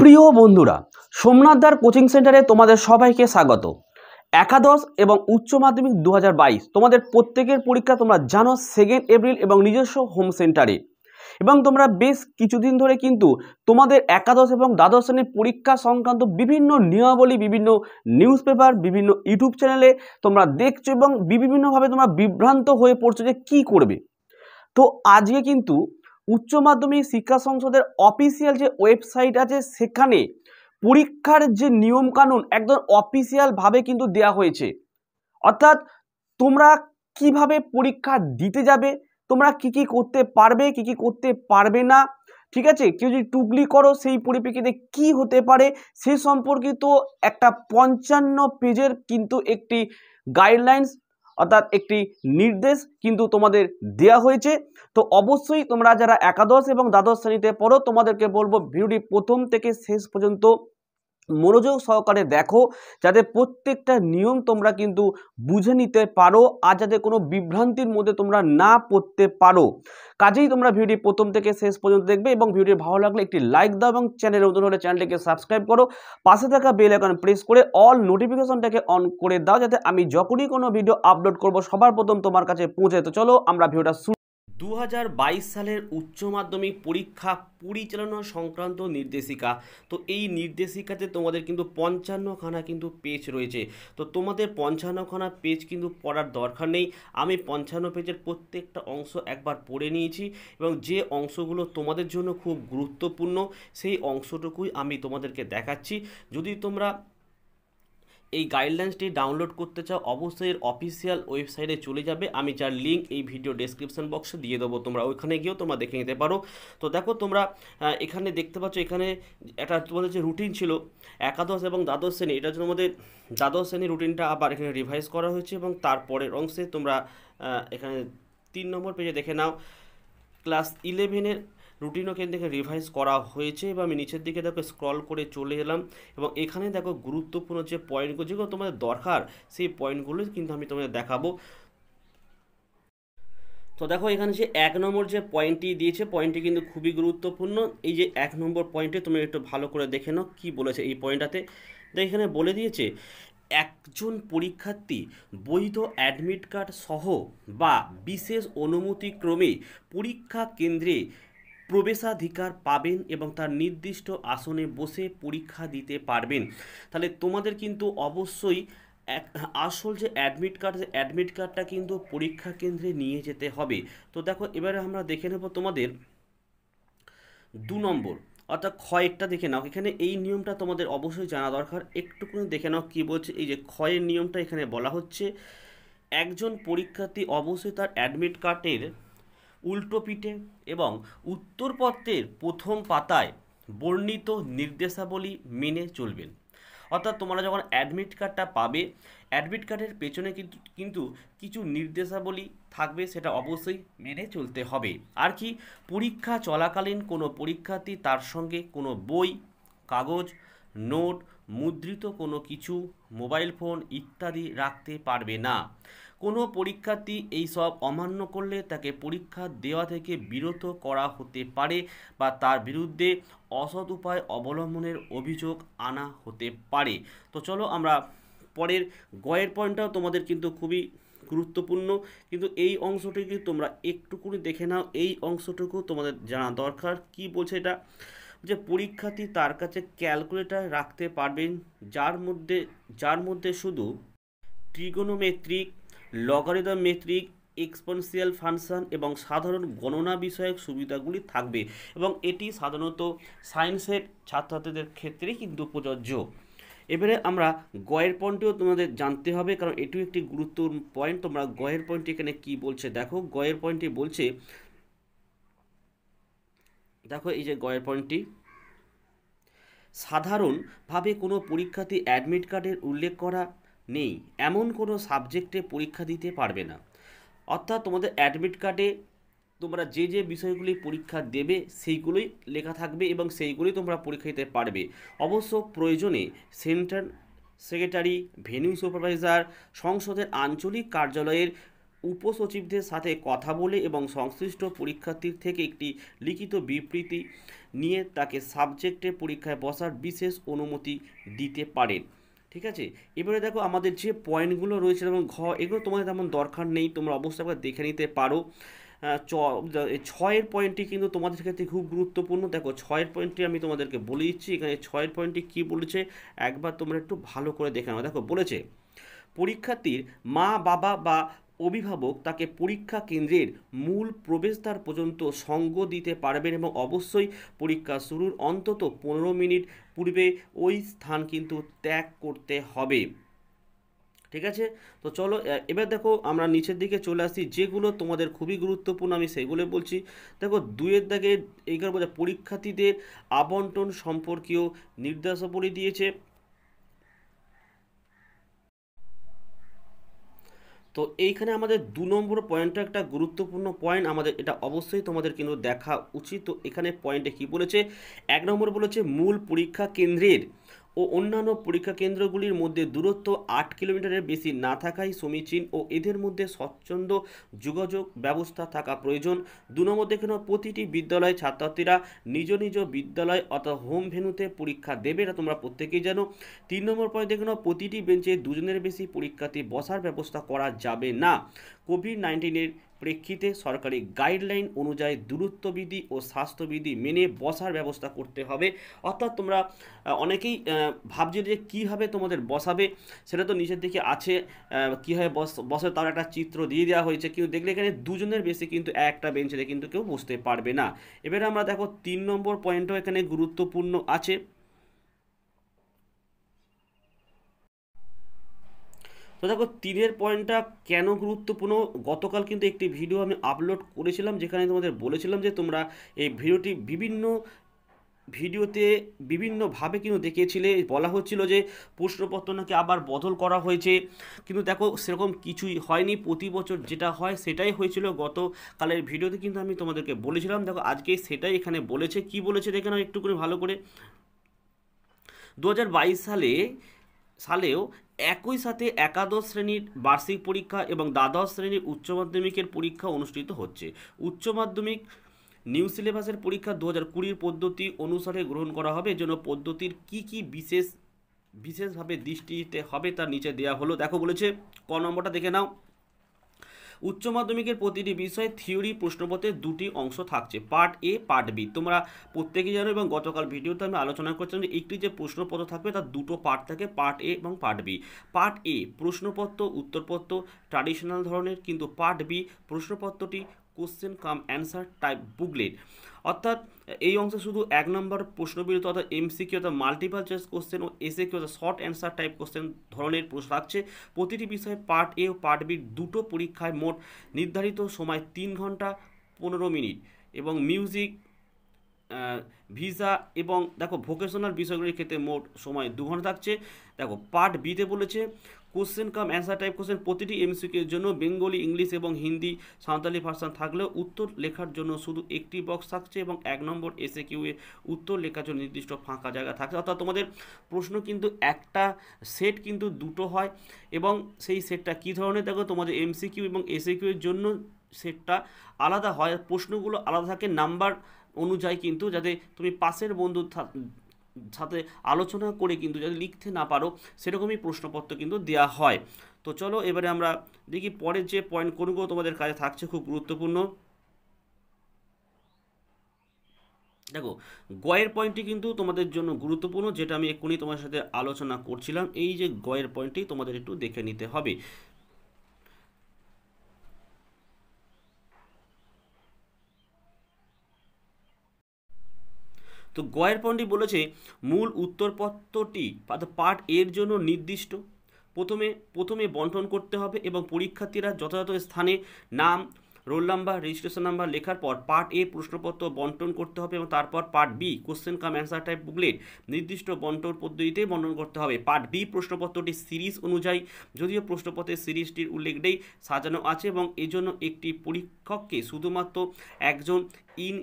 প্রিয় বন্ধুরা সোমনাথদার কোচিং সেন্টারে তোমাদের সবাইকে স্বাগত একাদশ এবং উচ্চ মাধ্যমিক দু তোমাদের প্রত্যেকের পরীক্ষা তোমরা জানো সেকেন্ড এপ্রিল এবং নিজস্ব হোম সেন্টারে এবং তোমরা বেশ কিছুদিন ধরে কিন্তু তোমাদের একাদশ এবং দ্বাদশ শ্রেণীর পরীক্ষা সংক্রান্ত বিভিন্ন নিয়মাবলী বিভিন্ন নিউজ পেপার বিভিন্ন ইউটিউব চ্যানেলে তোমরা দেখছো এবং বিভিন্নভাবে তোমরা বিভ্রান্ত হয়ে পড়ছো যে কি করবে তো আজকে কিন্তু উচ্চ মাধ্যমিক শিক্ষা সংসদের অফিসিয়াল যে ওয়েবসাইট আছে সেখানে পরীক্ষার যে নিয়ম কানুন একদম অফিসিয়ালভাবে কিন্তু দেয়া হয়েছে অর্থাৎ তোমরা কিভাবে পরীক্ষা দিতে যাবে তোমরা কি কি করতে পারবে কি কি করতে পারবে না ঠিক আছে কেউ যদি টুগলি করো সেই পরিপ্রেক্ষিতে কি হতে পারে সে সম্পর্কিত একটা পঞ্চান্ন পেজের কিন্তু একটি গাইডলাইন্স অর্থাৎ একটি নির্দেশ কিন্তু তোমাদের দেয়া হয়েছে তো অবশ্যই তোমরা যারা একাদশ এবং দ্বাদশ শ্রেণীতে পড়ো তোমাদেরকে বলবো ভিডিওটি প্রথম থেকে শেষ পর্যন্ত মনোযোগ সহকারে দেখো যাতে প্রত্যেকটা নিয়ম তোমরা কিন্তু বুঝে নিতে পারো আর যাতে কোনো বিভ্রান্তির মধ্যে তোমরা না পড়তে পারো কাজেই তোমরা ভিডিওটি প্রথম থেকে শেষ পর্যন্ত দেখবে এবং ভিডিওটি ভালো লাগলে একটি লাইক দাও এবং চ্যানেল নতুন হলে চ্যানেলটিকে সাবস্ক্রাইব করো পাশে থাকা বেল আইকন প্রেস করে অল নোটিফিকেশনটাকে অন করে দাও যাতে আমি যখনই কোনো ভিডিও আপলোড করব সবার প্রথম তোমার কাছে পৌঁছে তো চলো আমরা ভিডিওটা দু সালের উচ্চ মাধ্যমিক পরীক্ষা পরিচালনা সংক্রান্ত নির্দেশিকা তো এই নির্দেশিকাতে তোমাদের কিন্তু পঞ্চান্নখানা কিন্তু পেজ রয়েছে তো তোমাদের পঞ্চান্নখানা পেজ কিন্তু পড়ার দরকার নেই আমি পঞ্চান্ন পেজের প্রত্যেকটা অংশ একবার পড়ে নিয়েছি এবং যে অংশগুলো তোমাদের জন্য খুব গুরুত্বপূর্ণ সেই অংশটুকুই আমি তোমাদেরকে দেখাচ্ছি যদি তোমরা এই গাইডলাইন্সটি ডাউনলোড করতে চাও অবশ্যই এর অফিসিয়াল ওয়েবসাইটে চলে যাবে আমি যার লিঙ্ক এই ভিডিও ডেসক্রিপশন বক্সে দিয়ে দেবো তোমরা ওইখানে গিয়েও তোমরা দেখে নিতে পারো তো দেখো তোমরা এখানে দেখতে পাচ্ছ এখানে একটা তোমাদের যে রুটিন ছিল একাদশ এবং দ্বাদশ শ্রেণী এটার জন্য আমাদের দ্বাদশ শ্রেণীর রুটিনটা আবার এখানে রিভাইজ করা হয়েছে এবং তারপরের অংশে তোমরা এখানে তিন নম্বর পেজে দেখে নাও ক্লাস ইলেভেনের রুটিনও কিন্তু এখানে রিভাইজ করা হয়েছে এবং আমি নিচের দিকে দেখো স্ক্রল করে চলে এলাম এবং এখানে দেখো গুরুত্বপূর্ণ যে পয়েন্টগুলো যেগুলো তোমাদের দরকার সেই পয়েন্টগুলো কিন্তু আমি তোমাদের দেখাবো তো দেখো এখানে যে এক নম্বর যে পয়েন্টটি দিয়েছে পয়েন্টটি কিন্তু খুবই গুরুত্বপূর্ণ এই যে এক নম্বর পয়েন্টে তুমি একটু ভালো করে দেখে নাও কী বলেছে এই পয়েন্টটাতে তো এখানে বলে দিয়েছে একজন পরীক্ষার্থী বৈধ অ্যাডমিট কার্ড সহ বা বিশেষ অনুমতিক্রমে পরীক্ষা কেন্দ্রে প্রবেশাধিকার পাবেন এবং তার নির্দিষ্ট আসনে বসে পরীক্ষা দিতে পারবেন তাহলে তোমাদের কিন্তু অবশ্যই এক আসল যে অ্যাডমিট কার্ড যে অ্যাডমিট কার্ডটা কিন্তু পরীক্ষা কেন্দ্রে নিয়ে যেতে হবে তো দেখো এবারে আমরা দেখে নেব তোমাদের দু নম্বর অর্থাৎ ক্ষয়েরটা দেখে নাও এখানে এই নিয়মটা তোমাদের অবশ্যই জানা দরকার একটুকুনি দেখে নাও কী বলছে এই যে ক্ষয়ের নিয়মটা এখানে বলা হচ্ছে একজন পরীক্ষার্থী অবশ্যই তার অ্যাডমিট কার্ডের উল্টোপিঠে এবং উত্তরপত্রের প্রথম পাতায় বর্ণিত নির্দেশাবলী মেনে চলবেন অর্থাৎ তোমরা যখন অ্যাডমিট কার্ডটা পাবে অ্যাডমিট কার্ডের পেছনে কিন্তু কিন্তু কিছু নির্দেশাবলী থাকবে সেটা অবশ্যই মেনে চলতে হবে আর কি পরীক্ষা চলাকালীন কোনো পরীক্ষার্থী তার সঙ্গে কোনো বই কাগজ নোট মুদ্রিত কোনো কিছু মোবাইল ফোন ইত্যাদি রাখতে পারবে না কোনো পরীক্ষার্থী এই সব অমান্য করলে তাকে পরীক্ষা দেওয়া থেকে বিরত করা হতে পারে বা তার বিরুদ্ধে অসৎ উপায় অবলম্বনের অভিযোগ আনা হতে পারে তো চলো আমরা পরের গয়ের পয়েন্টটাও তোমাদের কিন্তু খুবই গুরুত্বপূর্ণ কিন্তু এই অংশটিকে তোমরা একটুকুনি দেখে নাও এই অংশটুকু তোমাদের জানা দরকার কি বলছে এটা যে পরীক্ষার্থী তার কাছে ক্যালকুলেটর রাখতে পারবেন যার মধ্যে যার মধ্যে শুধু trigonometric logarithm metric exponential function এবং সাধারণ গণনা বিষয়ক সুবিধাগুলি থাকবে এবং এটি সাধারণত সায়েন্সের ছাত্রছাত্রীদের ক্ষেত্রে কিন্তু প্রযোজ্য এবারে আমরা গয়ের পয়েন্টেও তোমাদের জানতে হবে কারণ এটিও একটি গুরুত্বপূর্ণ পয়েন্ট তোমরা গয়ের পয়েন্ট এখানে কি বলছে দেখো গয়ের পয়েন্টটি বলছে দেখো এই যে গয়ের পয়েন্টটি সাধারণভাবে কোনো পরীক্ষাতে অ্যাডমিট কার্ডের উল্লেখ করা নেই এমন কোনো সাবজেক্টে পরীক্ষা দিতে পারবে না অর্থাৎ তোমাদের অ্যাডমিট কার্ডে তোমরা যে যে বিষয়গুলি পরীক্ষা দেবে সেইগুলোই লেখা থাকবে এবং সেইগুলোই তোমরা পরীক্ষা দিতে পারবে অবশ্য প্রয়োজনে সেন্ট্রাল সেক্রেটারি ভেনিউ সুপারভাইজার সংসদের আঞ্চলিক কার্যালয়ের উপসচিবদের সাথে কথা বলে এবং সংশ্লিষ্ট পরীক্ষার্থীর থেকে একটি লিখিত বিবৃতি নিয়ে তাকে সাবজেক্টে পরীক্ষায় বসার বিশেষ অনুমতি দিতে পারেন ঠিক আছে এবারে দেখো আমাদের যে পয়েন্টগুলো রয়েছে যেমন ঘ এগুলো তোমাদের তেমন দরকার নেই তোমরা অবশ্যই একবার দেখে নিতে পারো চ ছয়ের পয়েন্টটি কিন্তু তোমাদের ক্ষেত্রে খুব গুরুত্বপূর্ণ দেখো ছয়ের পয়েন্টটি আমি তোমাদেরকে বলে দিচ্ছি এখানে ছয়ের পয়েন্টটি কী বলেছে একবার তোমরা একটু ভালো করে দেখে নাও দেখো বলেছে পরীক্ষার্থীর মা বাবা বা অভিভাবক তাকে পরীক্ষা কেন্দ্রের মূল প্রবেশদ্বার পর্যন্ত সঙ্গ দিতে পারবেন এবং অবশ্যই পরীক্ষা শুরুর অন্তত পনেরো মিনিট পূর্বে ওই স্থান কিন্তু ত্যাগ করতে হবে ঠিক আছে তো চলো এবার দেখো আমরা নিচের দিকে চলে আসছি যেগুলো তোমাদের খুবই গুরুত্বপূর্ণ আমি সেগুলো বলছি দেখো দুয়ের দাগে এইখানে বলছে পরীক্ষার্থীদের আবন্টন সম্পর্কীয় নির্দেশাবলী দিয়েছে তো এইখানে আমাদের দু নম্বর পয়েন্টটা একটা গুরুত্বপূর্ণ পয়েন্ট আমাদের এটা অবশ্যই তোমাদের কিন্তু দেখা উচিত তো এখানে পয়েন্টে কি বলেছে এক নম্বর বলেছে মূল পরীক্ষা কেন্দ্রের ও অন্যান্য পরীক্ষা কেন্দ্রগুলির মধ্যে দূরত্ব আট কিলোমিটারের বেশি না থাকাই সমীচীন ও এদের মধ্যে স্বচ্ছন্দ যোগাযোগ ব্যবস্থা থাকা প্রয়োজন দু নম্বর দেখে প্রতিটি বিদ্যালয় ছাত্রছাত্রীরা নিজ নিজ বিদ্যালয় অর্থাৎ হোম ভেনুতে পরীক্ষা দেবে এটা তোমরা প্রত্যেকেই জানো তিন নম্বর পয়েন্ট দেখে প্রতিটি বেঞ্চে দুজনের বেশি পরীক্ষাতে বসার ব্যবস্থা করা যাবে না কোভিড নাইন্টিনের প্রেক্ষিতে সরকারি গাইডলাইন অনুযায়ী দূরত্ববিধি ও স্বাস্থ্যবিধি মেনে বসার ব্যবস্থা করতে হবে অর্থাৎ তোমরা অনেকেই ভাবছে যে কীভাবে তোমাদের বসাবে সেটা তো নিজের দিকে আছে কীভাবে বস বসে তার একটা চিত্র দিয়ে দেওয়া হয়েছে কিন্তু দেখলে এখানে দুজনের বেশি কিন্তু একটা বেঞ্চে কিন্তু কেউ বসতে পারবে না এবারে আমরা দেখো তিন নম্বর পয়েন্টও এখানে গুরুত্বপূর্ণ আছে তো দেখো তীরের পয়েন্টটা কেন গুরুত্বপূর্ণ গতকাল কিন্তু একটি ভিডিও আমি আপলোড করেছিলাম যেখানে তোমাদের বলেছিলাম যে তোমরা এই ভিডিওটি বিভিন্ন ভিডিওতে বিভিন্নভাবে কিন্তু দেখিয়েছিলে বলা হচ্ছিল যে প্রশ্নপত্র নাকি আবার বদল করা হয়েছে কিন্তু দেখো সেরকম কিছুই হয়নি প্রতি বছর যেটা হয় সেটাই হয়েছিল গতকালের ভিডিওতে কিন্তু আমি তোমাদেরকে বলেছিলাম দেখো আজকে সেটাই এখানে বলেছে কি বলেছে দেখে না একটু করে ভালো করে দু সালে সালেও একই সাথে একাদশ শ্রেণীর বার্ষিক পরীক্ষা এবং দ্বাদশ শ্রেণীর উচ্চ মাধ্যমিকের পরীক্ষা অনুষ্ঠিত হচ্ছে উচ্চ মাধ্যমিক নিউ সিলেবাসের পরীক্ষা দু হাজার কুড়ির পদ্ধতি অনুসারে গ্রহণ করা হবে যেন পদ্ধতির কি কি বিশেষ বিশেষভাবে দৃষ্টি দিতে হবে তার নিচে দেয়া হলো দেখো বলেছে ক নম্বরটা দেখে নাও উচ্চ মাধ্যমিকের প্রতিটি বিষয়ে থিওরি প্রশ্নপত্রের দুটি অংশ থাকছে পার্ট এ পার্ট বি তোমরা প্রত্যেকেই জানো এবং গতকাল ভিডিওতে আমি আলোচনা করছিলাম যে একটি যে প্রশ্নপত্র থাকবে তার দুটো পার্ট থাকে পার্ট এ এবং পার্ট বি পার্ট এ প্রশ্নপত্র উত্তরপত্র ট্র্যাডিশনাল ধরনের কিন্তু পার্ট বি প্রশ্নপত্রটি question cum answer type booklet অর্থাৎ এই অংশে শুধু এক নম্বর প্রশ্নবিরত অর্থাৎ এমসিকিউ অর্থাৎ মাল্টিপাল চয়েস কোশ্চেন ও এসে কি অর্থাৎ শর্ট অ্যান্সার টাইপ কোশ্চেন ধরনের প্রশ্ন থাকছে প্রতিটি বিষয়ে পার্ট এ ও পার্ট বি দুটো পরীক্ষায় মোট নির্ধারিত সময় তিন ঘন্টা পনেরো মিনিট এবং মিউজিক ভিসা এবং দেখো ভোকেশনাল বিষয়গুলির ক্ষেত্রে মোট সময় দু ঘন্টা থাকছে দেখো পার্ট বিতে বলেছে question cum answer type question প্রতিটি এমসিকের জন্য বেঙ্গলি ইংলিশ এবং হিন্দি সাঁওতালি ভার্সান থাকলেও উত্তর লেখার জন্য শুধু একটি বক্স থাকছে এবং এক নম্বর এসে কিউ উত্তর লেখার জন্য নির্দিষ্ট ফাঁকা জায়গা থাকছে অর্থাৎ তোমাদের প্রশ্ন কিন্তু একটা সেট কিন্তু দুটো হয় এবং সেই সেটটা কী ধরনের দেখো তোমাদের এমসিকিউ এবং এসে কিউ এর জন্য সেটটা আলাদা হয় প্রশ্নগুলো আলাদা থাকে নাম্বার অনুযায়ী কিন্তু যাতে তুমি পাশের বন্ধুর সাথে আলোচনা করে কিন্তু যাতে লিখতে না পারো সেরকমই প্রশ্নপত্র কিন্তু দেয়া হয় তো চলো এবারে আমরা দেখি পরের যে পয়েন্ট কোনগুলো তোমাদের কাজে থাকছে খুব গুরুত্বপূর্ণ দেখো গয়ের পয়েন্টটি কিন্তু তোমাদের জন্য গুরুত্বপূর্ণ যেটা আমি এক্ষুনি তোমার সাথে আলোচনা করছিলাম এই যে গয়ের পয়েন্টটি তোমাদের একটু দেখে নিতে হবে তো গয়ের পণ্ডিত বলেছে মূল উত্তরপত্রটি পার্ট এর জন্য নির্দিষ্ট প্রথমে প্রথমে বন্টন করতে হবে এবং পরীক্ষার্থীরা যথাযথ স্থানে নাম রোল নাম্বার রেজিস্ট্রেশন নাম্বার লেখার পর পার্ট এ প্রশ্নপত্র বন্টন করতে হবে এবং তারপর part B question cum answer type booklet নির্দিষ্ট বন্টন পদ্ধতিতে বন্টন করতে হবে পার্ট বি প্রশ্নপত্রটি সিরিজ অনুযায়ী যদিও প্রশ্নপত্রের সিরিজটির উল্লেখ নেই সাজানো আছে এবং এজন্য একটি পরীক্ষককে শুধুমাত্র একজন ইন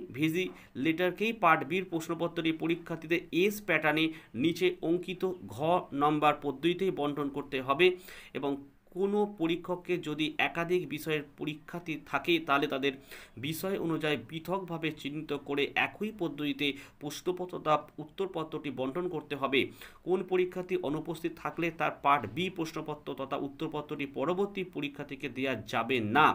লেটারকেই পার্ট বির প্রশ্নপত্রটি পরীক্ষার্থীদের এস প্যাটার্নে নিচে অঙ্কিত ঘ নম্বর পদ্ধতিতেই বন্টন করতে হবে এবং কোনো পরীক্ষককে যদি একাধিক বিষয়ের পরীক্ষার্থী থাকে তাহলে তাদের বিষয় অনুযায়ী পৃথকভাবে চিহ্নিত করে একই পদ্ধতিতে প্রশ্নপত্র উত্তরপত্রটি বন্টন করতে হবে কোন পরীক্ষার্থী অনুপস্থিত থাকলে তার পার্ট বি প্রশ্নপত্র তথা উত্তরপত্রটি পরবর্তী পরীক্ষা থেকে দেওয়া যাবে না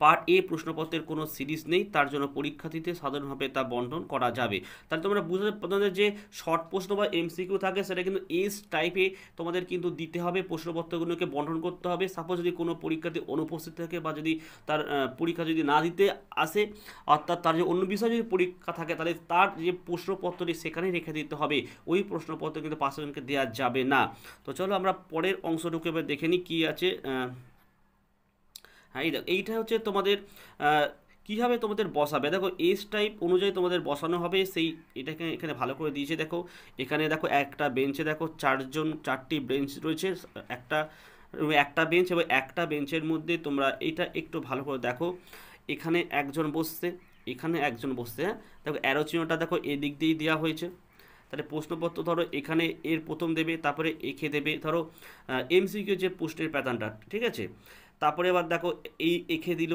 পার্ট এ প্রশ্নপত্রের কোনো সিরিজ নেই তার জন্য পরীক্ষার্থীতে সাধারণভাবে তা বন্টন করা যাবে তাহলে তোমরা বুঝতে পারছো যে শর্ট প্রশ্ন বা এমসিকিউ থাকে সেটা কিন্তু এস টাইপে তোমাদের কিন্তু দিতে হবে প্রশ্নপত্রগুলোকে বন্টন করতে হবে সাপোজ যদি কোনো পরীক্ষাতে অনুপস্থিত থাকে বা যদি তার পরীক্ষা যদি না দিতে আসে অর্থাৎ তার যে অন্য বিষয়ে যদি পরীক্ষা থাকে তাহলে তার যে প্রশ্নপত্রটি সেখানে রেখে দিতে হবে ওই প্রশ্নপত্র কিন্তু পাঁচজনকে দেওয়া যাবে না তো চলো আমরা পরের অংশটুকু এবার দেখে নিই কী আছে হ্যাঁ এই দেখো এইটা হচ্ছে তোমাদের কীভাবে তোমাদের বসাবে দেখো এজ টাইপ অনুযায়ী তোমাদের বসানো হবে সেই এটাকে এখানে ভালো করে দিয়েছে দেখো এখানে দেখো একটা বেঞ্চে দেখো চারজন চারটি বেঞ্চ রয়েছে একটা একটা বেঞ্চ এবং একটা বেঞ্চের মধ্যে তোমরা এটা একটু ভালো করে দেখো এখানে একজন বসছে এখানে একজন বসছে হ্যাঁ দেখো অ্যারো চিহ্নটা দেখো এদিক দিয়েই দেওয়া হয়েছে তাহলে প্রশ্নপত্র ধরো এখানে এর প্রথম দেবে তারপরে এখে দেবে ধরো এমসিকিউ যে প্রশ্নের প্যাটার্নটা ঠিক আছে তারপরে আবার দেখো এই এঁকে দিল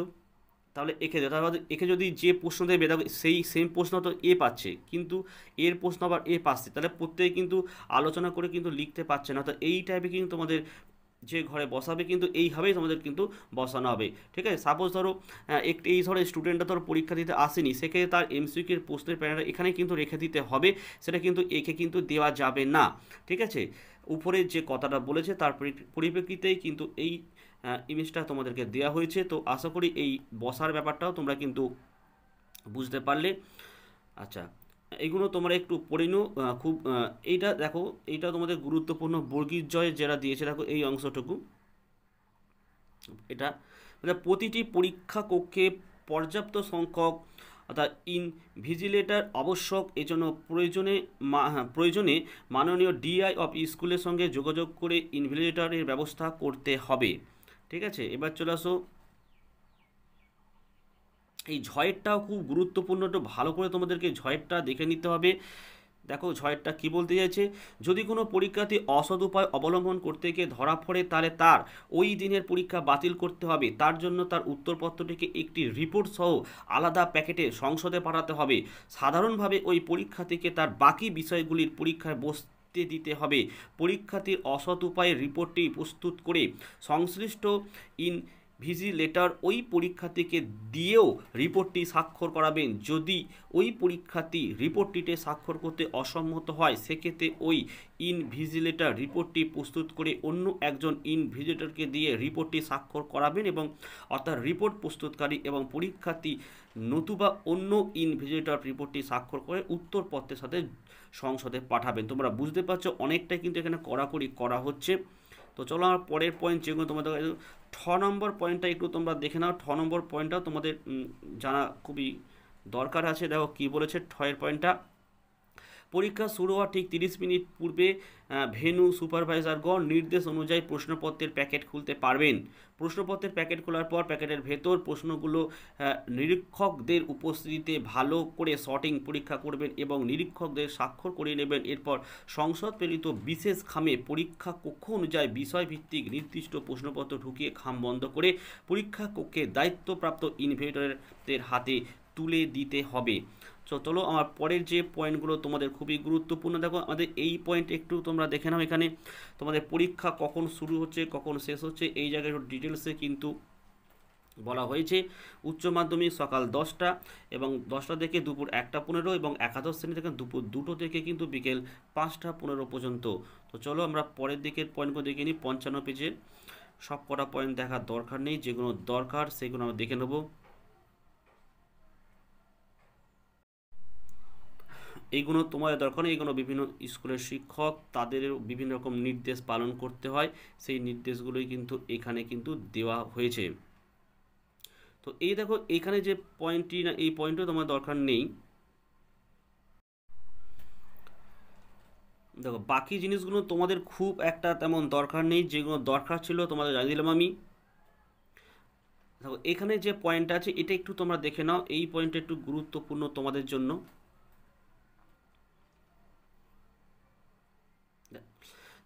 তাহলে এঁকে দিল তারপর এঁকে যদি যে প্রশ্ন দেবে দেখো সেই সেম প্রশ্ন তো এ পাচ্ছে কিন্তু এর প্রশ্ন আবার এ পাচ্ছে তাহলে প্রত্যেকে কিন্তু আলোচনা করে কিন্তু লিখতে পারছে না তো এই টাইপে কিন্তু তোমাদের যে ঘরে বসাবে কিন্তু এইভাবেই তোমাদের কিন্তু বসানো হবে ঠিক আছে সাপোজ ধরো একটি এই ধরো স্টুডেন্টরা ধরো পরীক্ষা দিতে আসেনি সেক্ষেত্রে তার এমসিকিউর প্রশ্নের প্যানেলটা এখানে কিন্তু রেখে দিতে হবে সেটা কিন্তু একে কিন্তু দেওয়া যাবে না ঠিক আছে উপরে যে কথাটা বলেছে তার পরিপ্রেক্ষিতেই কিন্তু এই ইমেজটা তোমাদেরকে দেওয়া হয়েছে তো আশা করি এই বসার ব্যাপারটাও তোমরা কিন্তু বুঝতে পারলে আচ্ছা এগুলো তোমরা একটু পড়ে নিও খুব এইটা দেখো এইটা তোমাদের গুরুত্বপূর্ণ বর্গীর জয় যেটা দিয়েছে দেখো এই অংশটুকু এটা মানে প্রতিটি পরীক্ষা কক্ষে পর্যাপ্ত সংখ্যক অর্থাৎ ইনভিজিলেটার আবশ্যক জন্য প্রয়োজনে হ্যাঁ, প্রয়োজনে মাননীয় ডিআই অফ স্কুলের সঙ্গে যোগাযোগ করে ইনভিজিলেটারের ব্যবস্থা করতে হবে ঠিক আছে এবার চলে আসো এই ঝয়েরটাও খুব গুরুত্বপূর্ণ একটু ভালো করে তোমাদেরকে ঝয়েরটা দেখে নিতে হবে দেখো ঝয়েরটা কি বলতে চাইছে যদি কোনো পরীক্ষার্থী অসৎ উপায় অবলম্বন করতে গিয়ে ধরা পড়ে তাহলে তার ওই দিনের পরীক্ষা বাতিল করতে হবে তার জন্য তার উত্তরপত্রটিকে একটি রিপোর্ট সহ আলাদা প্যাকেটে সংসদে পাঠাতে হবে সাধারণভাবে ওই পরীক্ষা থেকে তার বাকি বিষয়গুলির পরীক্ষায় বস লিখতে দিতে হবে পরীক্ষার্থীর অসৎ উপায়ে রিপোর্টটি প্রস্তুত করে সংশ্লিষ্ট ইন ভিজিলেটার ওই পরীক্ষার্থীকে দিয়েও রিপোর্টটি স্বাক্ষর করাবেন যদি ওই পরীক্ষার্থী রিপোর্টটিতে স্বাক্ষর করতে অসম্মত হয় সেক্ষেত্রে ওই ইনভিজিলেটার রিপোর্টটি প্রস্তুত করে অন্য একজন ইনভিজিলেটরকে দিয়ে রিপোর্টটি স্বাক্ষর করাবেন এবং অর্থাৎ রিপোর্ট প্রস্তুতকারী এবং পরীক্ষার্থী নতুবা অন্য ইনভিজিলেটার রিপোর্টটি স্বাক্ষর করে উত্তরপত্রের সাথে সংসদে পাঠাবেন তোমরা বুঝতে পারছো অনেকটাই কিন্তু এখানে কড়াকড়ি করা হচ্ছে তো চলো আমার পরের পয়েন্ট যেগুলো তোমাদের ঠ নম্বর পয়েন্টটা একটু তোমরা দেখে নাও ঠ নম্বর পয়েন্টটাও তোমাদের জানা খুবই দরকার আছে দেখো কী বলেছে ঠয়ের পয়েন্টটা পরীক্ষা শুরু হওয়ার ঠিক তিরিশ মিনিট পূর্বে ভেনু সুপারভাইজারগণ নির্দেশ অনুযায়ী প্রশ্নপত্রের প্যাকেট খুলতে পারবেন প্রশ্নপত্রের প্যাকেট খোলার পর প্যাকেটের ভেতর প্রশ্নগুলো নিরীক্ষকদের উপস্থিতিতে ভালো করে শর্টিং পরীক্ষা করবেন এবং নিরীক্ষকদের স্বাক্ষর করিয়ে নেবেন এরপর সংসদ প্রেরিত বিশেষ খামে পরীক্ষা কক্ষ অনুযায়ী বিষয়ভিত্তিক নির্দিষ্ট প্রশ্নপত্র ঢুকিয়ে খাম বন্ধ করে পরীক্ষা কক্ষে দায়িত্বপ্রাপ্ত ইনভেটরদের হাতে তুলে দিতে হবে তো চলো আমার পরের যে পয়েন্টগুলো তোমাদের খুবই গুরুত্বপূর্ণ দেখো আমাদের এই পয়েন্ট একটু তোমরা দেখে নাও এখানে তোমাদের পরীক্ষা কখন শুরু হচ্ছে কখন শেষ হচ্ছে এই জায়গায় ডিটেলসে কিন্তু বলা হয়েছে উচ্চ মাধ্যমিক সকাল দশটা এবং দশটা থেকে দুপুর একটা পনেরো এবং একাদশ শ্রেণী থেকে দুপুর দুটো থেকে কিন্তু বিকেল পাঁচটা পনেরো পর্যন্ত তো চলো আমরা পরের দিকের পয়েন্টগুলো দেখে নিই পঞ্চান্ন পেজের সব কটা পয়েন্ট দেখার দরকার নেই যেগুলো দরকার সেগুলো আমরা দেখে নেবো এইগুলো তোমাদের দরকার এইগুলো বিভিন্ন স্কুলের শিক্ষক তাদের বিভিন্ন রকম নির্দেশ পালন করতে হয় সেই নির্দেশগুলোই কিন্তু এখানে কিন্তু দেওয়া হয়েছে তো এই দেখো এখানে যে পয়েন্টটি না এই পয়েন্টও তোমার দরকার নেই দেখো বাকি জিনিসগুলো তোমাদের খুব একটা তেমন দরকার নেই যেগুলো দরকার ছিল তোমাদের জানিয়ে দিলাম আমি দেখো এখানে যে পয়েন্ট আছে এটা একটু তোমরা দেখে নাও এই পয়েন্টটা একটু গুরুত্বপূর্ণ তোমাদের জন্য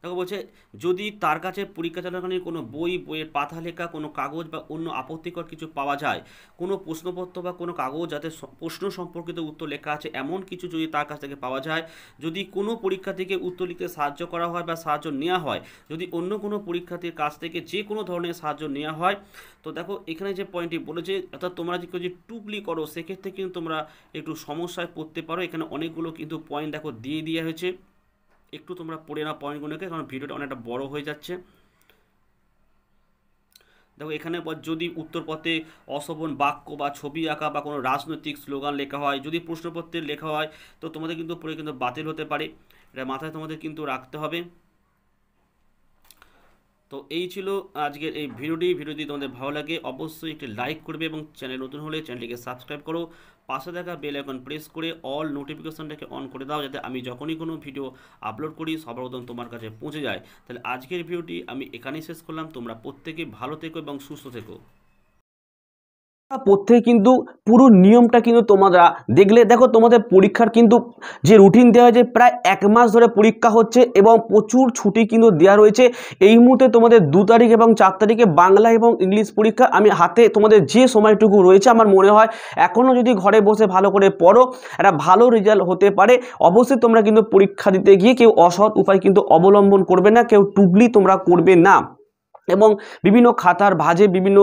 দেখো বলছে যদি তার কাছে পরীক্ষা চলাকালীন কোনো বই বইয়ের পাতা লেখা কোনো কাগজ বা অন্য আপত্তিকর কিছু পাওয়া যায় কোনো প্রশ্নপত্র বা কোনো কাগজ যাতে প্রশ্ন সম্পর্কিত উত্তর লেখা আছে এমন কিছু যদি তার কাছ থেকে পাওয়া যায় যদি কোনো পরীক্ষা থেকে উত্তর লিখতে সাহায্য করা হয় বা সাহায্য নেওয়া হয় যদি অন্য কোনো পরীক্ষার্থীর কাছ থেকে যে কোনো ধরনের সাহায্য নেওয়া হয় তো দেখো এখানে যে পয়েন্টটি বলেছে অর্থাৎ তোমরা যে যদি টুপলি করো সেক্ষেত্রে কিন্তু তোমরা একটু সমস্যায় পড়তে পারো এখানে অনেকগুলো কিন্তু পয়েন্ট দেখো দিয়ে দেওয়া হয়েছে একটু তোমরা পড়ে নাও পয়েন্টগুলোকে কারণ ভিডিওটা অনেকটা বড় হয়ে যাচ্ছে দেখো এখানে যদি উত্তরপথে অশোভন বাক্য বা ছবি আঁকা বা কোনো রাজনৈতিক স্লোগান লেখা হয় যদি প্রশ্নপত্রে লেখা হয় তো তোমাদের কিন্তু পরে কিন্তু বাতিল হতে পারে এটা মাথায় তোমাদের কিন্তু রাখতে হবে তো এই ছিল আজকের এই ভিডিওটি ভিডিওটি তোমাদের ভালো লাগে অবশ্যই একটি লাইক করবে এবং চ্যানেল নতুন হলে চ্যানেলটিকে সাবস্ক্রাইব করো পাশে দেখা বেল আইকন প্রেস করে অল নোটিফিকেশানটাকে অন করে দাও যাতে আমি যখনই কোনো ভিডিও আপলোড করি সবার প্রথম তোমার কাছে পৌঁছে যায় তাহলে আজকের ভিডিওটি আমি এখানেই শেষ করলাম তোমরা প্রত্যেকে ভালো থেকো এবং সুস্থ থেকো প্রত্যেকে কিন্তু পুরো নিয়মটা কিন্তু তোমরা দেখলে দেখো তোমাদের পরীক্ষার কিন্তু যে রুটিন দেওয়া হয়েছে প্রায় এক মাস ধরে পরীক্ষা হচ্ছে এবং প্রচুর ছুটি কিন্তু দেওয়া রয়েছে এই মুহূর্তে তোমাদের দু তারিখ এবং চার তারিখে বাংলা এবং ইংলিশ পরীক্ষা আমি হাতে তোমাদের যে সময়টুকু রয়েছে আমার মনে হয় এখনও যদি ঘরে বসে ভালো করে পড়ো একটা ভালো রেজাল্ট হতে পারে অবশ্যই তোমরা কিন্তু পরীক্ষা দিতে গিয়ে কেউ অসৎ উপায় কিন্তু অবলম্বন করবে না কেউ টুগলি তোমরা করবে না এবং বিভিন্ন খাতার ভাজে বিভিন্ন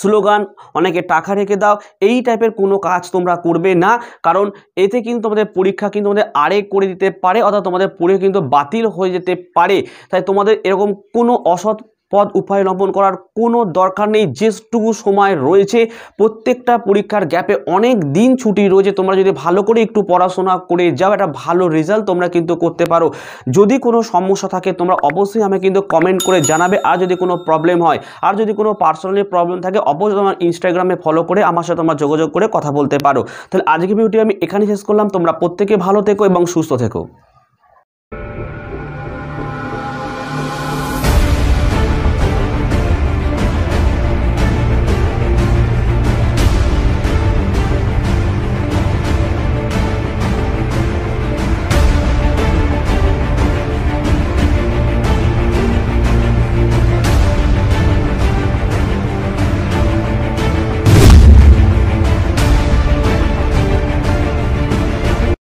স্লোগান অনেকে টাকা রেখে দাও এই টাইপের কোনো কাজ তোমরা করবে না কারণ এতে কিন্তু তোমাদের পরীক্ষা কিন্তু তোমাদের আরেক করে দিতে পারে অর্থাৎ তোমাদের পরীক্ষা কিন্তু বাতিল হয়ে যেতে পারে তাই তোমাদের এরকম কোনো অসৎ পদ উপায় লম্বন করার কোনো দরকার নেই যেটুকু সময় রয়েছে প্রত্যেকটা পরীক্ষার গ্যাপে অনেক দিন ছুটি রয়েছে তোমরা যদি ভালো করে একটু পড়াশোনা করে যাও একটা ভালো রেজাল্ট তোমরা কিন্তু করতে পারো যদি কোনো সমস্যা থাকে তোমরা অবশ্যই আমাকে কিন্তু কমেন্ট করে জানাবে আর যদি কোনো প্রবলেম হয় আর যদি কোনো পার্সোনালি প্রবলেম থাকে অবশ্যই তোমার ইনস্টাগ্রামে ফলো করে আমার সাথে তোমার যোগাযোগ করে কথা বলতে পারো তাহলে আজকে ভিডিওটি আমি এখানে শেষ করলাম তোমরা প্রত্যেকে ভালো থেকো এবং সুস্থ থেকো